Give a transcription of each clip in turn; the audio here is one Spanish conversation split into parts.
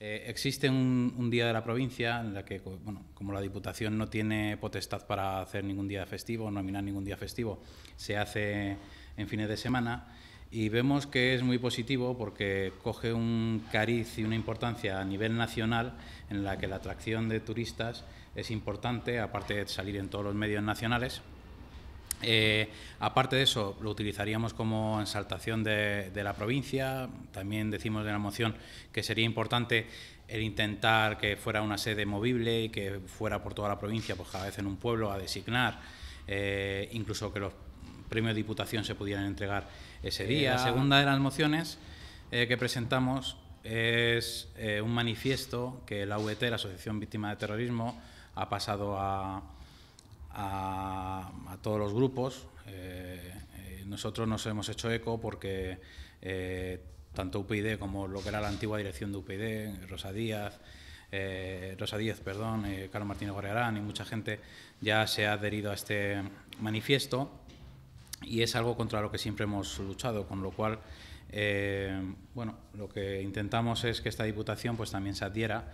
Eh, existe un, día de la provincia en la que, como la Diputación no tiene potestad para hacer ningún día festivo, nominar ningún día festivo, se hace en fines de semana y vemos que es muy positivo porque coge un cariz y una importancia a nivel nacional en la que la atracción de turistas es importante, aparte de salir en todos los medios nacionales. Eh, aparte de eso, lo utilizaríamos como ensaltación de, la provincia. También decimos en la moción que sería importante el intentar que fuera una sede movible y que fuera por toda la provincia, pues cada vez en un pueblo a designar, eh, incluso que los premios de diputación se pudieran entregar ese eh, día. segunda de las mociones que presentamos es un manifiesto que la UET, la Asociación Víctima de Terrorismo, ha pasado a, a, todos los grupos. Eh, eh, nosotros nos hemos hecho eco porque eh, tanto UPyD como lo que era la antigua dirección de UPyD, Rosa Díaz, perdón, Carlos Martínez Gorrearán y mucha gente ya se ha adherido a este manifiesto y es algo contra lo que siempre hemos luchado, con lo cual, bueno, lo que intentamos es que esta Diputación pues también se adhiera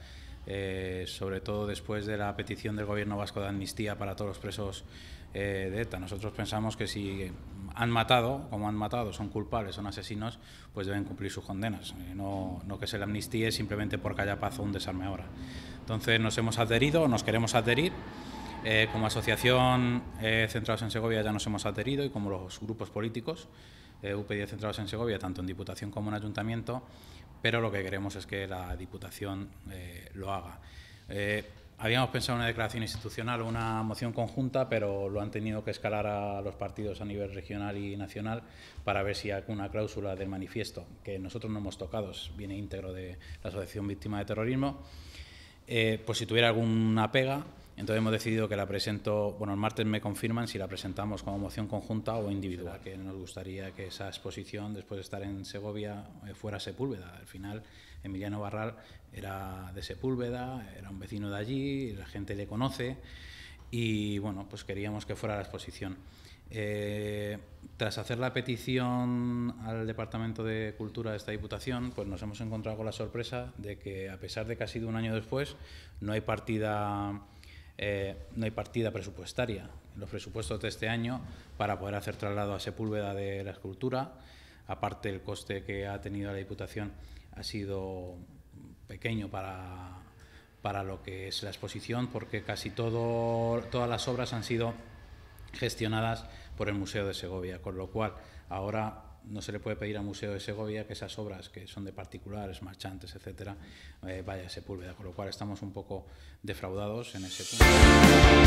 eh, sobre todo después de la petición del gobierno vasco de amnistía para todos los presos eh, de ETA. Nosotros pensamos que si han matado, como han matado, son culpables, son asesinos, pues deben cumplir sus condenas. Eh, no, que se le amnistíe simplemente porque haya paz un desarme ahora. Entonces nos hemos adherido, nos queremos adherir. como asociación centrados en Segovia ya nos hemos adherido y como los grupos políticos eh, UPD centrados en Segovia, tanto en Diputación como en Ayuntamiento, pero lo que queremos es que la Diputación eh, lo haga. Eh, habíamos pensado una declaración institucional o una moción conjunta, pero lo han tenido que escalar a los partidos a nivel regional y nacional para ver si alguna cláusula del manifiesto, que nosotros no hemos tocado, viene íntegro de la Asociación Víctima de Terrorismo. Eh, pues si tuviera alguna pega, entonces hemos decidido que la presento, bueno, el martes me confirman si la presentamos como moción conjunta o individual, que nos gustaría que esa exposición, después de estar en Segovia, eh, fuera Sepúlveda. Al final, Emiliano Barral era de Sepúlveda, era un vecino de allí, la gente le conoce y, bueno, pues queríamos que fuera la exposición. Eh, tras hacer la petición al Departamento de Cultura de esta Diputación, pues nos hemos encontrado con la sorpresa de que, a pesar de que ha sido un año después, no hay partida eh, no hay partida presupuestaria en los presupuestos de este año para poder hacer traslado a Sepúlveda de la escultura. Aparte, el coste que ha tenido la Diputación ha sido pequeño para, para lo que es la exposición, porque casi todo, todas las obras han sido gestionadas por el Museo de Segovia, con lo cual ahora no se le puede pedir al Museo de Segovia que esas obras que son de particulares, marchantes, etcétera, eh, vaya a Sepúlveda, con lo cual estamos un poco defraudados en ese punto.